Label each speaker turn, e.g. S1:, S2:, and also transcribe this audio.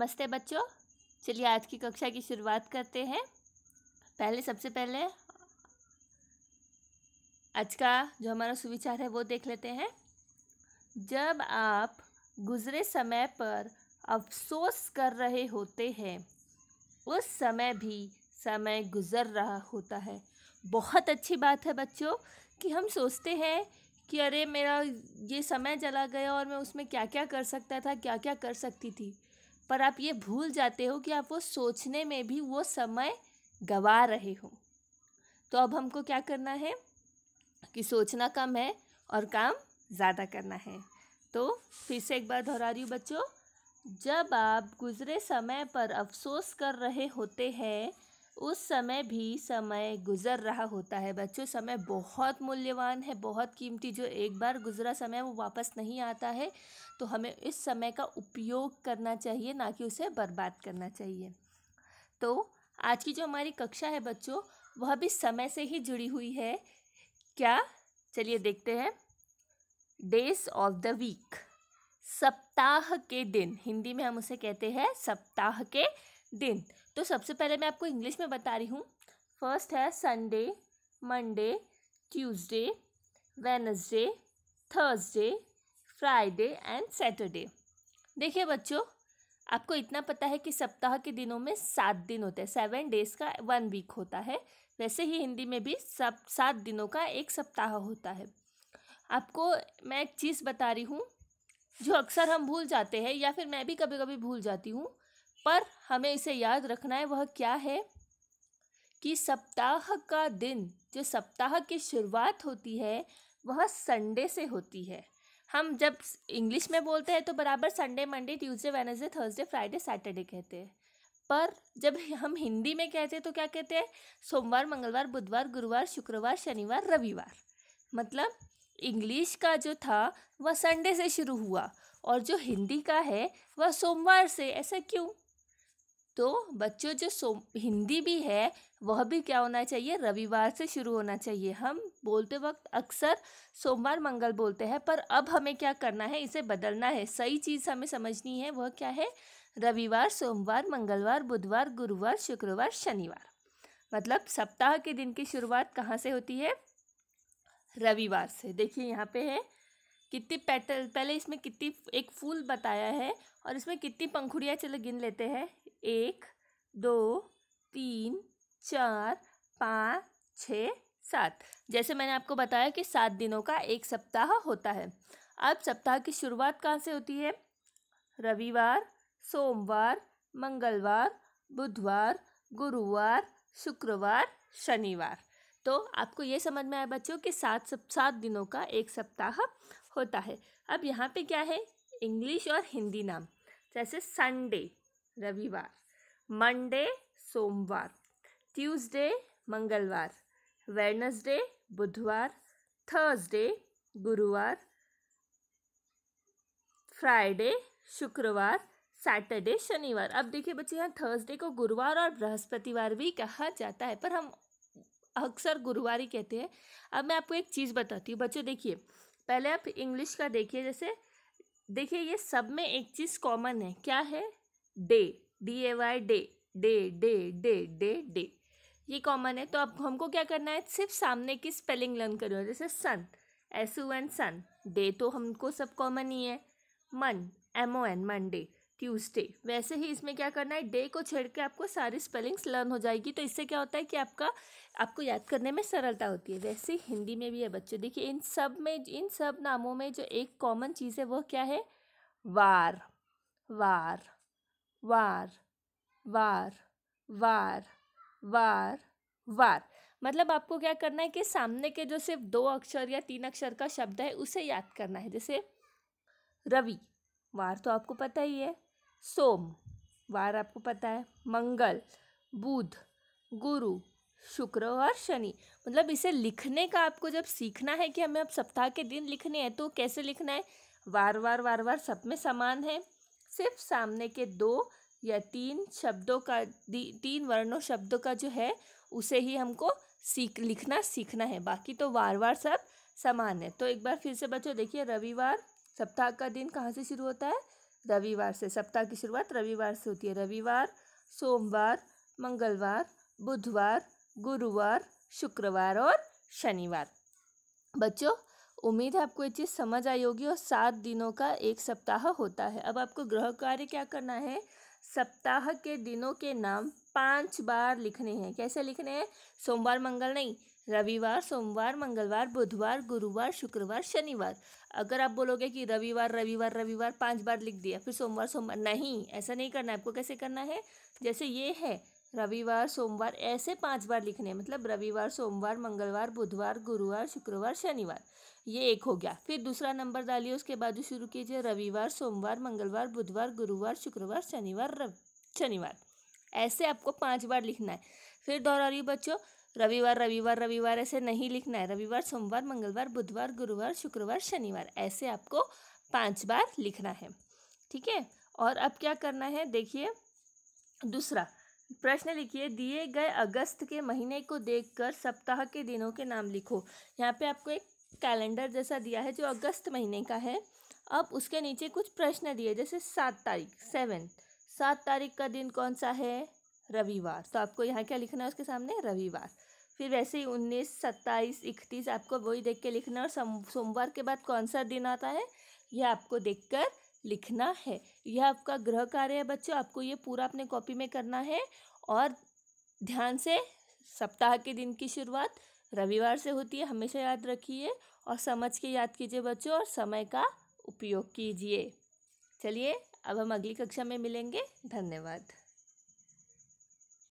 S1: नमस्ते बच्चों चलिए आज की कक्षा की शुरुआत करते हैं पहले सबसे पहले आज का जो हमारा सुविचार है वो देख लेते हैं जब आप गुजरे समय पर अफसोस कर रहे होते हैं उस समय भी समय गुजर रहा होता है बहुत अच्छी बात है बच्चों कि हम सोचते हैं कि अरे मेरा ये समय चला गया और मैं उसमें क्या क्या कर सकता था क्या क्या कर सकती थी पर आप ये भूल जाते हो कि आप वो सोचने में भी वो समय गवा रहे हो तो अब हमको क्या करना है कि सोचना कम है और काम ज़्यादा करना है तो फिर से एक बार दोहरा रही हूँ बच्चों जब आप गुजरे समय पर अफसोस कर रहे होते हैं उस समय भी समय गुज़र रहा होता है बच्चों समय बहुत मूल्यवान है बहुत कीमती जो एक बार गुज़रा समय वो वापस नहीं आता है तो हमें इस समय का उपयोग करना चाहिए ना कि उसे बर्बाद करना चाहिए तो आज की जो हमारी कक्षा है बच्चों वह भी समय से ही जुड़ी हुई है क्या चलिए देखते हैं डेज ऑफ द वीक सप्ताह के दिन हिंदी में हम उसे कहते हैं सप्ताह के दिन तो सबसे पहले मैं आपको इंग्लिश में बता रही हूँ फर्स्ट है Sunday Monday Tuesday Wednesday Thursday Friday and Saturday देखिए बच्चों आपको इतना पता है कि सप्ताह के दिनों में सात दिन होते हैं सेवन डेज का वन वीक होता है वैसे ही हिंदी में भी सब सात दिनों का एक सप्ताह होता है आपको मैं एक चीज़ बता रही हूँ जो अक्सर हम भूल जाते हैं या फिर मैं भी कभी कभी भूल जाती हूँ पर हमें इसे याद रखना है वह क्या है कि सप्ताह का दिन जो सप्ताह की शुरुआत होती है वह संडे से होती है हम जब इंग्लिश में बोलते हैं तो बराबर Sunday Monday Tuesday Wednesday Thursday Friday Saturday कहते हैं पर जब हम हिंदी में कहते हैं तो क्या कहते हैं सोमवार मंगलवार बुधवार गुरुवार शुक्रवार शनिवार रविवार मतलब इंग्लिश का जो था वह संडे से शुरू हुआ और जो हिंदी का है वह सोमवार से ऐसा क्यों तो बच्चों जो सो हिंदी भी है वह भी क्या होना चाहिए रविवार से शुरू होना चाहिए हम बोलते वक्त अक्सर सोमवार मंगल बोलते हैं पर अब हमें क्या करना है इसे बदलना है सही चीज़ हमें समझनी है वह क्या है रविवार सोमवार मंगलवार बुधवार गुरुवार शुक्रवार शनिवार मतलब सप्ताह के दिन की शुरुआत कहाँ से होती है रविवार से देखिए यहाँ पे है कितनी पैटल पहले इसमें कितनी एक फूल बताया है और इसमें कितनी पंखुड़ियाँ चलो गिन लेते हैं एक दो तीन चार पाँच छः सात जैसे मैंने आपको बताया कि सात दिनों का एक सप्ताह होता है अब सप्ताह की शुरुआत कहाँ से होती है रविवार सोमवार मंगलवार बुधवार गुरुवार शुक्रवार शनिवार तो आपको ये समझ में आया बच्चों कि सात सप सात दिनों का एक सप्ताह होता है अब यहाँ पे क्या है इंग्लिश और हिंदी नाम जैसे संडे रविवार मंडे सोमवार ट्यूसडे मंगलवार वेडनेसडे बुधवार थर्सडे गुरुवार फ्राइडे शुक्रवार सैटरडे शनिवार अब देखिए बच्चे यहाँ थर्सडे को गुरुवार और बृहस्पतिवार भी कहा जाता है पर हम अक्सर गुरुवार ही कहते हैं अब मैं आपको एक चीज़ बताती हूँ बच्चों देखिए पहले आप इंग्लिश का देखिए जैसे देखिए ये सब में एक चीज़ कॉमन है क्या है day D A Y day day day day day day ये कॉमन है तो अब हमको क्या करना है सिर्फ सामने की स्पेलिंग लर्न करना है जैसे sun S U N sun day तो हमको सब कॉमन ही है mon M O N Monday Tuesday वैसे ही इसमें क्या करना है डे को छेड़ के आपको सारी स्पेलिंग्स लर्न हो जाएगी तो इससे क्या होता है कि आपका आपको याद करने में सरलता होती है वैसे हिंदी में भी है बच्चों देखिए इन सब में इन सब नामों में जो एक कॉमन चीज़ है वह क्या है वार वार वार वार वार वार वार मतलब आपको क्या करना है कि सामने के जो सिर्फ दो अक्षर या तीन अक्षर का शब्द है उसे याद करना है जैसे रवि वार तो आपको पता ही है सोम वार आपको पता है मंगल बुध गुरु शुक्र और शनि मतलब इसे लिखने का आपको जब सीखना है कि हमें अब सप्ताह के दिन लिखने हैं तो कैसे लिखना है वार वार वार वार सब में समान है सिर्फ सामने के दो या तीन शब्दों का तीन वर्णों शब्दों का जो है उसे ही हमको सीख लिखना सीखना है बाकी तो वार बार सब समान है तो एक बार फिर से बच्चों देखिए रविवार सप्ताह का दिन कहाँ से शुरू होता है रविवार से सप्ताह की शुरुआत रविवार से होती है रविवार सोमवार मंगलवार बुधवार गुरुवार शुक्रवार और शनिवार बच्चों उम्मीद है आपको ये चीज़ समझ आई होगी और सात दिनों का एक सप्ताह होता है अब आपको ग्रह कार्य क्या करना है सप्ताह के दिनों के नाम पांच बार लिखने हैं कैसे लिखने हैं सोमवार मंगल नहीं रविवार सोमवार मंगलवार बुधवार गुरुवार शुक्रवार शनिवार अगर आप बोलोगे कि रविवार रविवार रविवार पांच बार लिख दिया फिर सोमवार सोमवार नहीं ऐसा नहीं करना है आपको कैसे करना है जैसे ये है रविवार सोमवार ऐसे पांच बार लिखने मतलब रविवार सोमवार मंगलवार बुधवार गुरुवार शुक्रवार शनिवार ये एक हो गया फिर दूसरा नंबर डालिए उसके बाद शुरू कीजिए रविवार सोमवार मंगलवार बुधवार गुरुवार शुक्रवार शनिवार रव शनिवार ऐसे आपको पाँच बार लिखना है फिर दोहरा रही बच्चों रविवार रविवार रविवार ऐसे नहीं लिखना है रविवार सोमवार मंगलवार बुधवार गुरुवार शुक्रवार शनिवार ऐसे आपको पाँच बार लिखना है ठीक है और अब क्या करना है देखिए दूसरा प्रश्न लिखिए दिए गए अगस्त के महीने को देखकर सप्ताह के दिनों के नाम लिखो यहाँ पे आपको एक कैलेंडर जैसा दिया है जो अगस्त महीने का है अब उसके नीचे कुछ प्रश्न दिए जैसे सात तारीख सेवन सात तारीख का दिन कौन सा है रविवार तो आपको यहाँ क्या लिखना है उसके सामने रविवार फिर वैसे ही उन्नीस सत्ताईस इकतीस आपको वही देख के लिखना है और सोमवार के बाद कौन सा दिन आता है यह आपको देखकर लिखना है यह आपका गृह कार्य है बच्चों आपको ये पूरा अपने कॉपी में करना है और ध्यान से सप्ताह के दिन की शुरुआत रविवार से होती है हमेशा याद रखिए और समझ के याद कीजिए बच्चों और समय का उपयोग कीजिए चलिए अब हम अगली कक्षा में मिलेंगे धन्यवाद